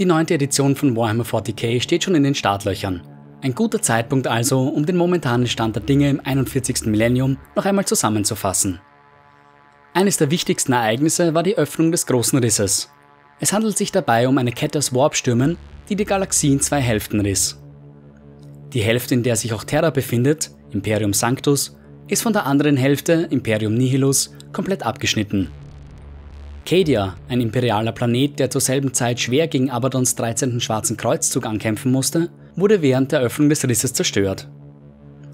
Die neunte Edition von Warhammer 40k steht schon in den Startlöchern. Ein guter Zeitpunkt also, um den momentanen Stand der Dinge im 41. Millennium noch einmal zusammenzufassen. Eines der wichtigsten Ereignisse war die Öffnung des Großen Risses. Es handelt sich dabei um eine Kette aus Warpstürmen, die die Galaxie in zwei Hälften riss. Die Hälfte, in der sich auch Terra befindet, Imperium Sanctus, ist von der anderen Hälfte, Imperium Nihilus, komplett abgeschnitten Cadia, ein imperialer Planet, der zur selben Zeit schwer gegen Abadons 13. Schwarzen Kreuzzug ankämpfen musste, wurde während der Öffnung des Risses zerstört.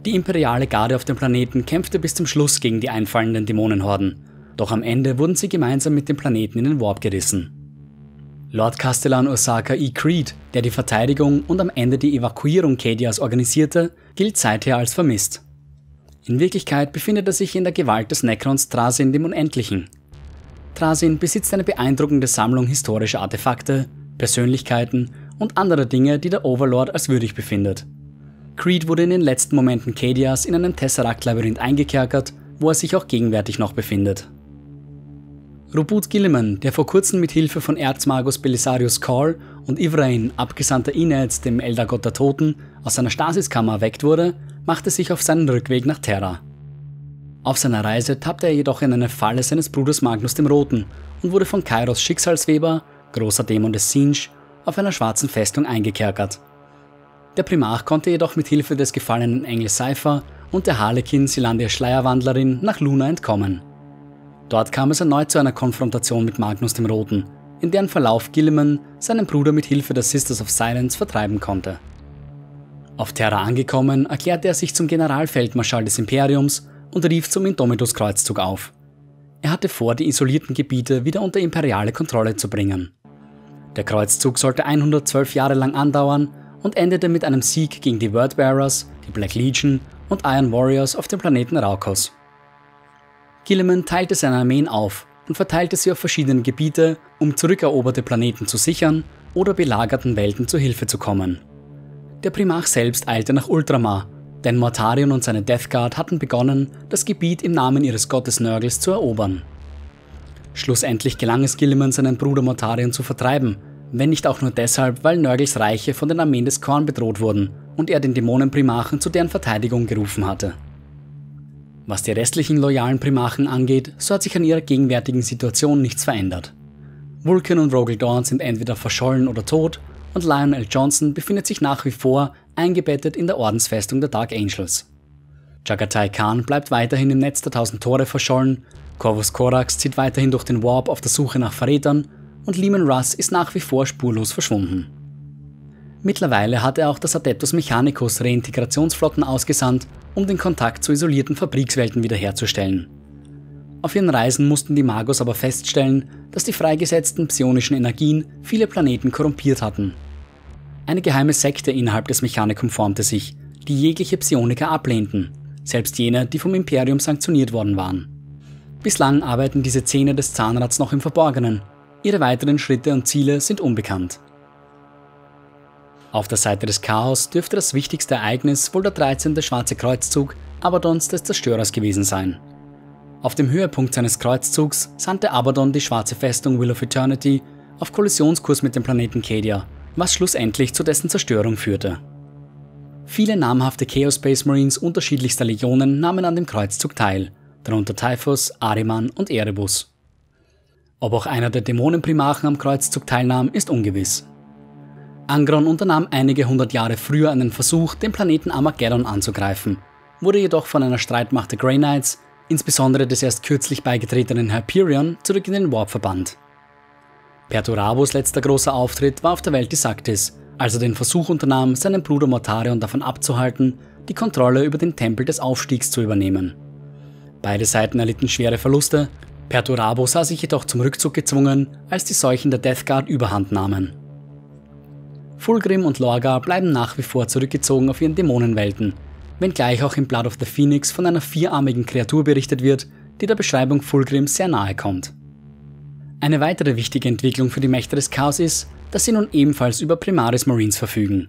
Die imperiale Garde auf dem Planeten kämpfte bis zum Schluss gegen die einfallenden Dämonenhorden, doch am Ende wurden sie gemeinsam mit dem Planeten in den Warp gerissen. Lord Castellan Osaka E. Creed, der die Verteidigung und am Ende die Evakuierung Cadias organisierte, gilt seither als vermisst. In Wirklichkeit befindet er sich in der Gewalt des Necrons in dem Unendlichen, Straßin besitzt eine beeindruckende Sammlung historischer Artefakte, Persönlichkeiten und anderer Dinge, die der Overlord als würdig befindet. Creed wurde in den letzten Momenten Kadias in einem Tesseract-Labyrinth eingekerkert, wo er sich auch gegenwärtig noch befindet. Rubut Gilliman, der vor kurzem mit Hilfe von Erzmagus Belisarius Call und Ivrain, Abgesandter Inez, dem Eldergott der Toten, aus seiner Stasiskammer erweckt wurde, machte sich auf seinen Rückweg nach Terra. Auf seiner Reise tappte er jedoch in eine Falle seines Bruders Magnus dem Roten und wurde von Kairos Schicksalsweber, großer Dämon des Sinch, auf einer schwarzen Festung eingekerkert. Der Primarch konnte jedoch mit Hilfe des gefallenen Engels Seifer und der Harlekin Silandia Schleierwandlerin nach Luna entkommen. Dort kam es erneut zu einer Konfrontation mit Magnus dem Roten, in deren Verlauf Gilliman seinen Bruder mit Hilfe der Sisters of Silence vertreiben konnte. Auf Terra angekommen, erklärte er sich zum Generalfeldmarschall des Imperiums und rief zum Indomitus-Kreuzzug auf. Er hatte vor, die isolierten Gebiete wieder unter imperiale Kontrolle zu bringen. Der Kreuzzug sollte 112 Jahre lang andauern und endete mit einem Sieg gegen die Wordbearers, die Black Legion und Iron Warriors auf dem Planeten Raukos. Gilliman teilte seine Armeen auf und verteilte sie auf verschiedene Gebiete, um zurückeroberte Planeten zu sichern oder belagerten Welten zu Hilfe zu kommen. Der Primarch selbst eilte nach Ultramar denn Mortarion und seine Death Guard hatten begonnen, das Gebiet im Namen ihres Gottes Nörgels zu erobern. Schlussendlich gelang es Gilliman, seinen Bruder Mortarion zu vertreiben, wenn nicht auch nur deshalb, weil Nörgels Reiche von den Armeen des Korn bedroht wurden und er den Dämonenprimachen zu deren Verteidigung gerufen hatte. Was die restlichen loyalen Primachen angeht, so hat sich an ihrer gegenwärtigen Situation nichts verändert. Vulcan und Rogel Dorn sind entweder verschollen oder tot und Lionel Johnson befindet sich nach wie vor eingebettet in der Ordensfestung der Dark Angels. Jagatai Khan bleibt weiterhin im Netz der Tausend Tore verschollen, Corvus Corax zieht weiterhin durch den Warp auf der Suche nach Verrätern und Lehman Russ ist nach wie vor spurlos verschwunden. Mittlerweile hat er auch das Adeptus Mechanicus Reintegrationsflotten ausgesandt, um den Kontakt zu isolierten Fabrikswelten wiederherzustellen. Auf ihren Reisen mussten die Magos aber feststellen, dass die freigesetzten psionischen Energien viele Planeten korrumpiert hatten eine geheime Sekte innerhalb des Mechanicum formte sich, die jegliche Psioniker ablehnten, selbst jene, die vom Imperium sanktioniert worden waren. Bislang arbeiten diese Zähne des Zahnrads noch im Verborgenen. Ihre weiteren Schritte und Ziele sind unbekannt. Auf der Seite des Chaos dürfte das wichtigste Ereignis wohl der 13. Schwarze Kreuzzug Abadons des Zerstörers gewesen sein. Auf dem Höhepunkt seines Kreuzzugs sandte Abaddon die schwarze Festung Will of Eternity auf Kollisionskurs mit dem Planeten Kedia was schlussendlich zu dessen Zerstörung führte. Viele namhafte Chaos Space Marines unterschiedlichster Legionen nahmen an dem Kreuzzug teil, darunter Typhus, Ariman und Erebus. Ob auch einer der Dämonenprimarchen am Kreuzzug teilnahm, ist ungewiss. Angron unternahm einige hundert Jahre früher einen Versuch, den Planeten Armageddon anzugreifen, wurde jedoch von einer Streitmacht der Grey Knights, insbesondere des erst kürzlich beigetretenen Hyperion, zurück in den Warp verbannt. Perturabos letzter großer Auftritt war auf der Welt des Saktis, als er den Versuch unternahm, seinen Bruder Mortarion davon abzuhalten, die Kontrolle über den Tempel des Aufstiegs zu übernehmen. Beide Seiten erlitten schwere Verluste, Perturabo sah sich jedoch zum Rückzug gezwungen, als die Seuchen der Death Guard überhand nahmen. Fulgrim und Lorga bleiben nach wie vor zurückgezogen auf ihren Dämonenwelten, wenngleich auch in Blood of the Phoenix von einer vierarmigen Kreatur berichtet wird, die der Beschreibung Fulgrims sehr nahe kommt. Eine weitere wichtige Entwicklung für die Mächte des Chaos ist, dass sie nun ebenfalls über Primaris Marines verfügen.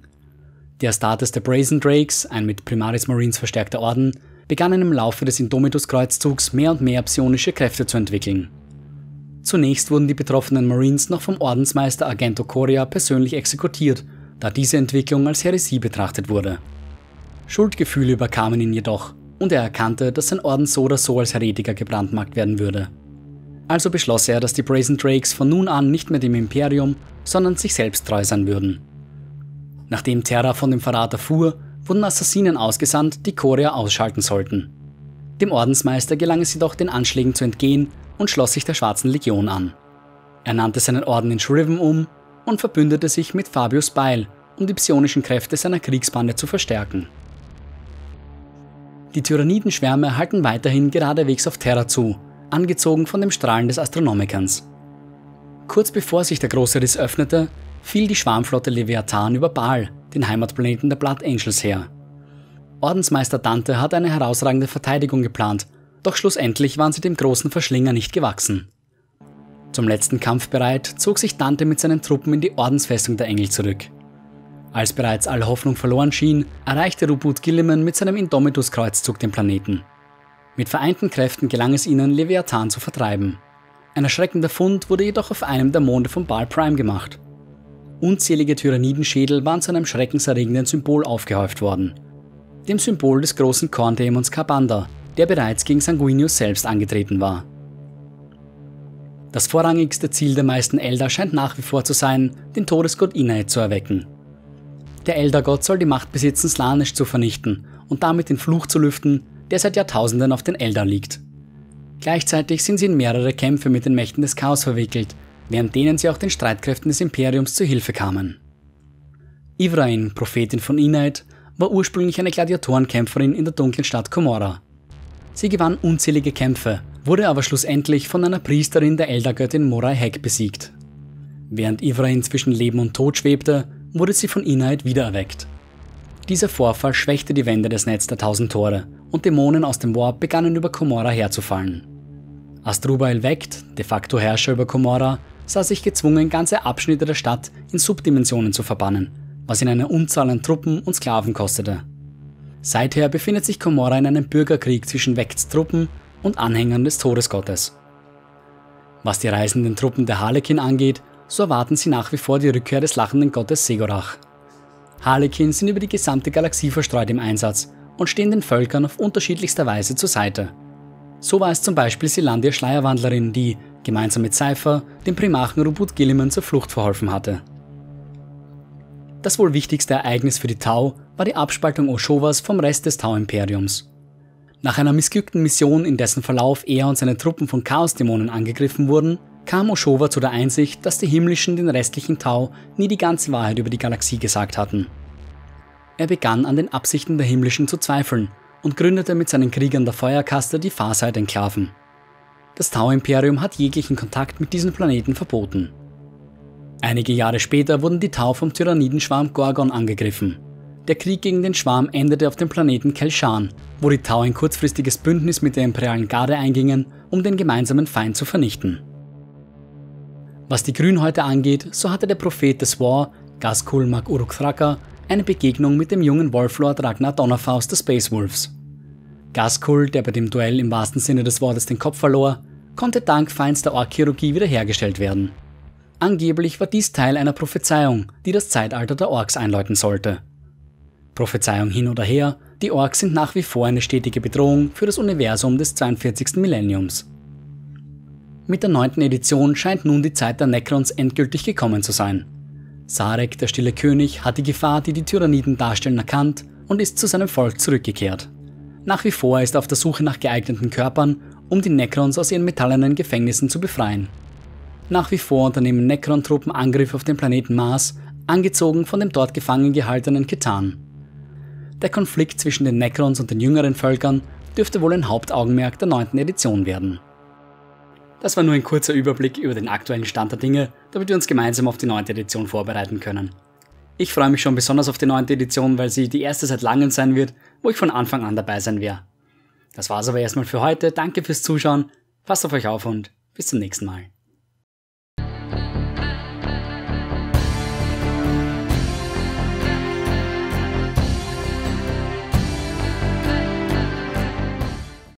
Die Astartes der Brazen Drakes, ein mit Primaris Marines verstärkter Orden, begannen im Laufe des Indomitus-Kreuzzugs mehr und mehr psionische Kräfte zu entwickeln. Zunächst wurden die betroffenen Marines noch vom Ordensmeister Argento Coria persönlich exekutiert, da diese Entwicklung als Heresie betrachtet wurde. Schuldgefühle überkamen ihn jedoch und er erkannte, dass sein Orden so oder so als Heretiker gebrandmarkt werden würde. Also beschloss er, dass die Brazen Drakes von nun an nicht mehr dem Imperium, sondern sich selbst treu sein würden. Nachdem Terra von dem Verrat erfuhr, wurden Assassinen ausgesandt, die Korea ausschalten sollten. Dem Ordensmeister gelang es jedoch, den Anschlägen zu entgehen und schloss sich der Schwarzen Legion an. Er nannte seinen Orden in Shriven um und verbündete sich mit Fabius Beil, um die psionischen Kräfte seiner Kriegsbande zu verstärken. Die Tyrannidenschwärme halten weiterhin geradewegs auf Terra zu angezogen von dem Strahlen des Astronomikans. Kurz bevor sich der große Riss öffnete, fiel die Schwarmflotte Leviathan über Baal, den Heimatplaneten der Blood Angels, her. Ordensmeister Dante hat eine herausragende Verteidigung geplant, doch schlussendlich waren sie dem großen Verschlinger nicht gewachsen. Zum letzten Kampf bereit, zog sich Dante mit seinen Truppen in die Ordensfestung der Engel zurück. Als bereits alle Hoffnung verloren schien, erreichte Rubut Gilliman mit seinem Indomitus-Kreuzzug den Planeten. Mit vereinten Kräften gelang es ihnen, Leviathan zu vertreiben. Ein erschreckender Fund wurde jedoch auf einem der Monde von Baal Prime gemacht. Unzählige Tyrannidenschädel waren zu einem schreckenserregenden Symbol aufgehäuft worden. Dem Symbol des großen Korndämons Kabanda, der bereits gegen Sanguinius selbst angetreten war. Das vorrangigste Ziel der meisten Elder scheint nach wie vor zu sein, den Todesgott Inae zu erwecken. Der Eldergott soll die Macht besitzen, Slanisch zu vernichten und damit den Fluch zu lüften, der seit Jahrtausenden auf den Eldar liegt. Gleichzeitig sind sie in mehrere Kämpfe mit den Mächten des Chaos verwickelt, während denen sie auch den Streitkräften des Imperiums zu Hilfe kamen. Ivrain, Prophetin von Inaid, war ursprünglich eine Gladiatorenkämpferin in der dunklen Stadt Komorra. Sie gewann unzählige Kämpfe, wurde aber schlussendlich von einer Priesterin der Eldergöttin Morai Heck besiegt. Während Ivrain zwischen Leben und Tod schwebte, wurde sie von Inaid wiedererweckt dieser Vorfall schwächte die Wände des Netz der tausend Tore und Dämonen aus dem Warp begannen über Komora herzufallen. Astrubael Vect, de facto Herrscher über Komora, sah sich gezwungen, ganze Abschnitte der Stadt in Subdimensionen zu verbannen, was ihn eine Unzahl an Truppen und Sklaven kostete. Seither befindet sich Komora in einem Bürgerkrieg zwischen Vects Truppen und Anhängern des Todesgottes. Was die reisenden Truppen der Harlekin angeht, so erwarten sie nach wie vor die Rückkehr des lachenden Gottes Segorach. Harlequins sind über die gesamte Galaxie verstreut im Einsatz und stehen den Völkern auf unterschiedlichster Weise zur Seite. So war es zum Beispiel Silandia Schleierwandlerin, die, gemeinsam mit Cypher, dem Primarchen Rubut Gilliman zur Flucht verholfen hatte. Das wohl wichtigste Ereignis für die Tau war die Abspaltung Oshovas vom Rest des Tau-Imperiums. Nach einer missglückten Mission, in dessen Verlauf er und seine Truppen von Chaosdämonen angegriffen wurden, kam Oshowa zu der Einsicht, dass die Himmlischen den restlichen Tau nie die ganze Wahrheit über die Galaxie gesagt hatten. Er begann an den Absichten der Himmlischen zu zweifeln und gründete mit seinen Kriegern der Feuerkaste die Farsight-Enklaven. Das Tau-Imperium hat jeglichen Kontakt mit diesen Planeten verboten. Einige Jahre später wurden die Tau vom Tyrannidenschwarm Gorgon angegriffen. Der Krieg gegen den Schwarm endete auf dem Planeten Kelshan, wo die Tau ein kurzfristiges Bündnis mit der imperialen Garde eingingen, um den gemeinsamen Feind zu vernichten. Was die Grünhäute angeht, so hatte der Prophet des War, Gaskul Gaskulmak Urukthraker, eine Begegnung mit dem jungen Wolflord Ragnar Donnerfaust des Space Wolves. Gaskul, der bei dem Duell im wahrsten Sinne des Wortes den Kopf verlor, konnte dank feinster Ork-Chirurgie wiederhergestellt werden. Angeblich war dies Teil einer Prophezeiung, die das Zeitalter der Orks einläuten sollte. Prophezeiung hin oder her, die Orks sind nach wie vor eine stetige Bedrohung für das Universum des 42. Millenniums. Mit der neunten Edition scheint nun die Zeit der Necrons endgültig gekommen zu sein. Sarek, der stille König, hat die Gefahr, die die Tyranniden darstellen, erkannt und ist zu seinem Volk zurückgekehrt. Nach wie vor ist er auf der Suche nach geeigneten Körpern, um die Necrons aus ihren metallenen Gefängnissen zu befreien. Nach wie vor unternehmen Necron-Truppen Angriff auf den Planeten Mars, angezogen von dem dort gefangen gehaltenen Ketan. Der Konflikt zwischen den Necrons und den jüngeren Völkern dürfte wohl ein Hauptaugenmerk der neunten Edition werden. Das war nur ein kurzer Überblick über den aktuellen Stand der Dinge, damit wir uns gemeinsam auf die neunte Edition vorbereiten können. Ich freue mich schon besonders auf die neunte Edition, weil sie die erste seit langem sein wird, wo ich von Anfang an dabei sein werde. Das war's aber erstmal für heute. Danke fürs Zuschauen. Passt auf euch auf und bis zum nächsten Mal.